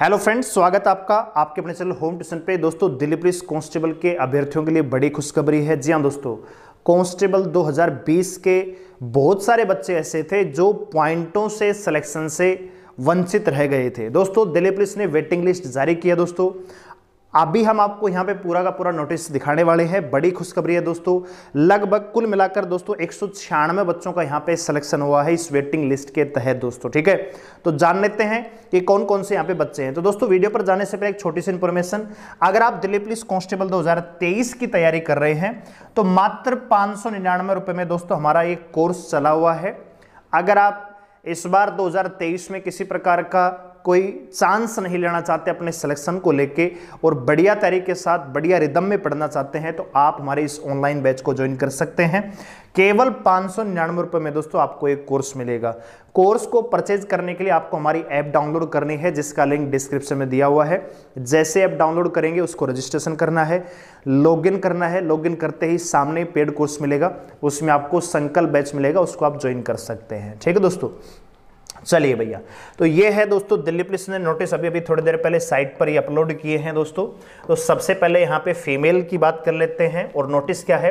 hello friends स्वागत आपका आपके अपने चैनल होम ट्यूशन पे दोस्तों दिल्ली पुलिस कांस्टेबल के अभ्यर्थियों के लिए बड़ी खुशखबरी है जी हाँ दोस्तों कांस्टेबल 2020 के बहुत सारे बच्चे ऐसे थे जो पॉइंटों से सिलेक्शन से वंचित रह गए थे दोस्तों दिल्ली पुलिस ने वेटिंग लिस्ट जारी किया दोस्तों अभी हम आपको यहाँ पे पूरा का पूरा नोटिस दिखाने वाले हैं बड़ी खुशखबरी है दोस्तों लगभग कुल मिलाकर दोस्तों एक सौ बच्चों का यहाँ पे सिलेक्शन हुआ है इस वेटिंग लिस्ट के तहत दोस्तों ठीक है तो जान लेते हैं कि कौन कौन से यहाँ पे बच्चे हैं तो दोस्तों वीडियो पर जाने से पहले एक छोटी सी इन्फॉर्मेशन अगर आप दिल्ली पुलिस कॉन्स्टेबल दो की तैयारी कर रहे हैं तो मात्र पाँच रुपए में दोस्तों हमारा एक कोर्स चला हुआ है अगर आप इस बार 2023 में किसी प्रकार का कोई चांस नहीं लेना चाहते अपने सिलेक्शन को लेके और बढ़िया तरीके के साथ बढ़िया रिदम में पढ़ना चाहते हैं तो आप हमारे इस ऑनलाइन बैच को ज्वाइन कर सकते हैं केवल पाँच सौ निन्यानवे रुपये में दोस्तों आपको एक कोर्स मिलेगा कोर्स को परचेज करने के लिए आपको हमारी ऐप डाउनलोड करनी है जिसका लिंक डिस्क्रिप्शन में दिया हुआ है जैसे ऐप डाउनलोड करेंगे उसको रजिस्ट्रेशन करना है लॉगिन करना है लॉगिन करते ही सामने पेड कोर्स मिलेगा उसमें आपको संकल्प बैच मिलेगा उसको आप ज्वाइन कर सकते हैं ठीक है दोस्तों चलिए भैया तो ये है दोस्तों दिल्ली पुलिस ने नोटिस अभी अभी थोड़ी देर पहले साइट पर ही अपलोड किए हैं दोस्तों तो सबसे पहले यहाँ पे फीमेल की बात कर लेते हैं और नोटिस क्या है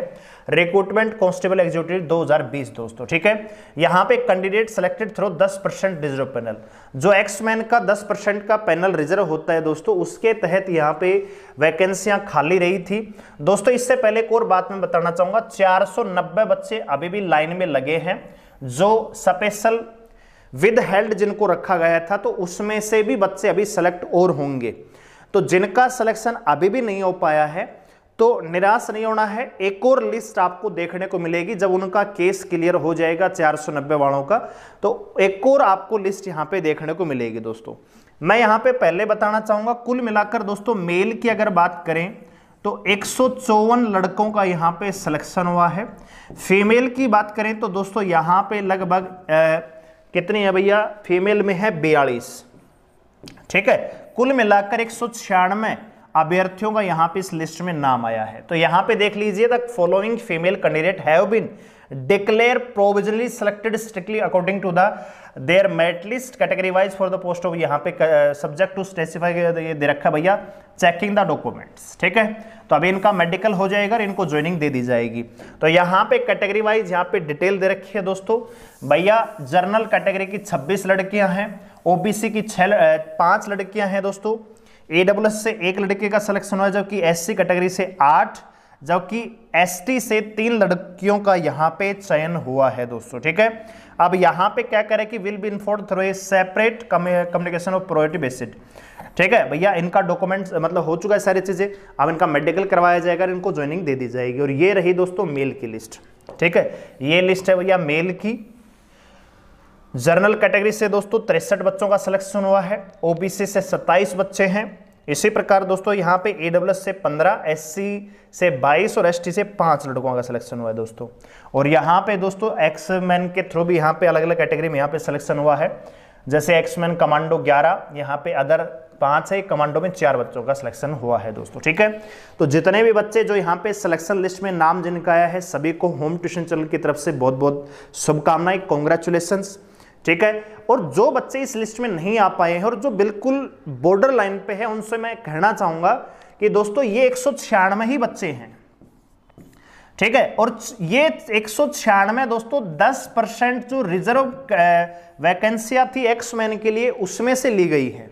रिक्रूटमेंट कांस्टेबल एग्जीक्यूटिव 2020 दोस्तों ठीक है यहाँ पे candidate selected through 10 percent reserve panel जो एक्स मैन का 10 परसेंट का पैनल रिजर्व होता है दोस्तों उसके तहत यहाँ पे वैकेंसियाँ खाली रही थी दोस्तों इससे पहले एक और बात मैं बताना चाहूँगा चार बच्चे अभी भी लाइन में लगे हैं जो स्पेशल विद हेल्ड जिनको रखा गया था तो उसमें से भी बच्चे अभी सेलेक्ट और होंगे तो जिनका सिलेक्शन अभी भी नहीं हो पाया है तो निराश नहीं होना है एक और लिस्ट आपको देखने को मिलेगी जब उनका केस क्लियर हो जाएगा नब्बे वालों का तो एक और आपको लिस्ट यहाँ पे देखने को मिलेगी दोस्तों मैं यहां पे पहले बताना चाहूंगा कुल मिलाकर दोस्तों मेल की अगर बात करें तो एक लड़कों का यहाँ पे सिलेक्शन हुआ है फीमेल की बात करें तो दोस्तों यहां पर लगभग कितने हैं भैया फीमेल में है बयालीस ठीक है कुल मिलाकर एक सौ छियानवे अभ्यर्थियों का यहां पे इस लिस्ट में नाम आया है तो यहां पे देख लीजिए the following female candidate have been declared provisionally selected strictly according to the their merit list category wise for the post of यहाँ पे uh, subject to specify ये दे रखा भैया चेकिंग द डॉक्यूमेंट्स ठीक है तो अभी इनका मेडिकल हो जाएगा इनको ज्वाइनिंग दे दी जाएगी तो यहां पे कैटेगरी वाइज यहाँ पे डिटेल दे रखी है दोस्तों भैया जर्नल कैटेगरी की 26 लड़कियां हैं ओबीसी की छः uh, पांच लड़कियां हैं दोस्तों ए से एक लड़के का सिलेक्शन हुआ जबकि एससी कैटेगरी से आठ जबकि एसटी से तीन लड़कियों का यहां पे चयन हुआ है दोस्तों ठीक है अब यहां पे क्या करें कि will be inform through a separate communication of priority based ठीक है भैया इनका डॉक्यूमेंट्स मतलब हो चुका है सारी चीज़ें अब इनका मेडिकल करवाया जाएगा इनको ज्वाइनिंग दे दी जाएगी और ये रही दोस्तों मेल की लिस्ट ठीक है ये लिस्ट है भैया मेल की जर्नल कैटेगरी से दोस्तों तिरसठ बच्चों का सिलेक्शन हुआ है ओबीसी से 27 बच्चे हैं इसी प्रकार दोस्तों यहाँ पे ए डब्ल्यू से 15, सी से 22 और टी से पांच लड़कों का सिलेक्शन हुआ है दोस्तों और यहाँ पे दोस्तों एक्स मैन के थ्रू भी यहाँ पे अलग अलग कैटेगरी में यहाँ पे सिलेक्शन हुआ है जैसे एक्स मैन कमांडो 11 यहाँ पे अदर पांच है कमांडो में चार बच्चों का सिलेक्शन हुआ है दोस्तों ठीक है तो जितने भी बच्चे जो यहाँ पे सिलेक्शन लिस्ट में नाम जिनका आया है सभी को होम ट्यूशन चैनल की तरफ से बहुत बहुत शुभकामनाएं कॉन्ग्रेचुलेशन ठीक है और जो बच्चे इस लिस्ट में नहीं आ पाए हैं और जो बिल्कुल बॉर्डर लाइन पे है उनसे मैं कहना चाहूंगा कि दोस्तों ये एक ही बच्चे हैं ठीक है और ये एक दोस्तों 10 परसेंट जो रिजर्व वैकेंसियां थी एक्स मैन के लिए उसमें से ली गई है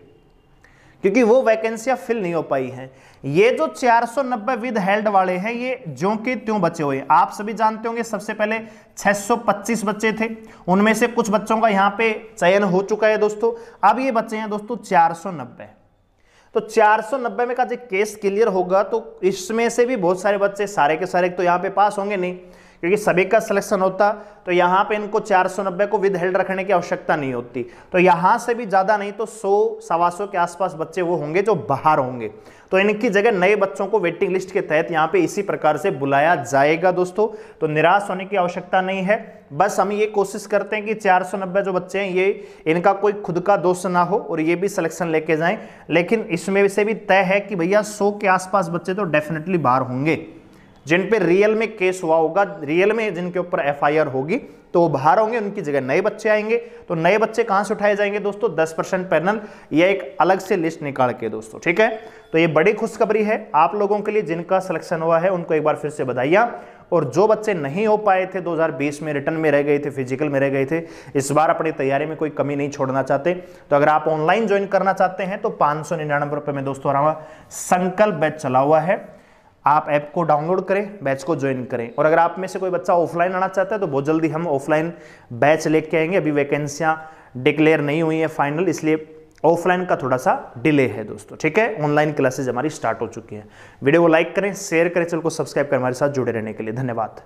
क्योंकि वो वैकेंसियां फिल नहीं हो पाई हैं ये जो 490 विद हेल्ड वाले हैं ये जो के त्यों बचे हुए आप सभी जानते होंगे सबसे पहले 625 बच्चे थे उनमें से कुछ बच्चों का यहां पे चयन हो चुका है दोस्तों अब ये बच्चे हैं दोस्तों 490 तो 490 में का जो केस क्लियर होगा तो इसमें से भी बहुत सारे बच्चे सारे के सारे तो यहां पर पास होंगे नहीं क्योंकि सभी का सिलेक्शन होता तो यहाँ पे इनको 490 को विद हेल्ड रखने की आवश्यकता नहीं होती तो यहाँ से भी ज़्यादा नहीं तो 100 सवा सौ के आसपास बच्चे वो होंगे जो बाहर होंगे तो इनकी जगह नए बच्चों को वेटिंग लिस्ट के तहत यहाँ पे इसी प्रकार से बुलाया जाएगा दोस्तों तो निराश होने की आवश्यकता नहीं है बस हम ये कोशिश करते हैं कि 490 जो बच्चे हैं ये इनका कोई खुद का दोष ना हो और ये भी सिलेक्शन लेके जाएं लेकिन इसमें से भी तय है कि भैया 100 के आसपास बच्चे तो डेफिनेटली बाहर होंगे जिन पे रियल में केस हुआ होगा रियल में जिनके ऊपर एफआईआर होगी तो वो बाहर होंगे उनकी जगह नए बच्चे आएंगे तो नए बच्चे कहां से उठाए जाएंगे दोस्तों दस परसेंट पैनल या एक अलग से लिस्ट निकाल के दोस्तों ठीक है तो ये बड़ी खुशखबरी है आप लोगों के लिए जिनका सिलेक्शन हुआ है उनको एक बार फिर से बधाइयाँ और जो बच्चे नहीं हो पाए थे 2020 में रिटर्न में रह गए थे फिजिकल में रह गए थे इस बार अपनी तैयारी में कोई कमी नहीं छोड़ना चाहते तो अगर आप ऑनलाइन ज्वाइन करना चाहते हैं तो पांच सौ निन्यानवे रुपए में दोस्तों संकल्प बैच चला हुआ है आप ऐप को डाउनलोड करें बैच को ज्वाइन करें और अगर आप में से कोई बच्चा ऑफलाइन आना चाहता है तो बहुत जल्दी हम ऑफलाइन बैच लेके आएंगे अभी वैकेंसियाँ डिक्लेयर नहीं हुई है फाइनल इसलिए ऑफलाइन का थोड़ा सा डिले है दोस्तों ठीक है ऑनलाइन क्लासेज हमारी स्टार्ट हो चुकी है वीडियो को लाइक करें शेयर करें चैनल को सब्सक्राइब करें हमारे साथ जुड़े रहने के लिए धन्यवाद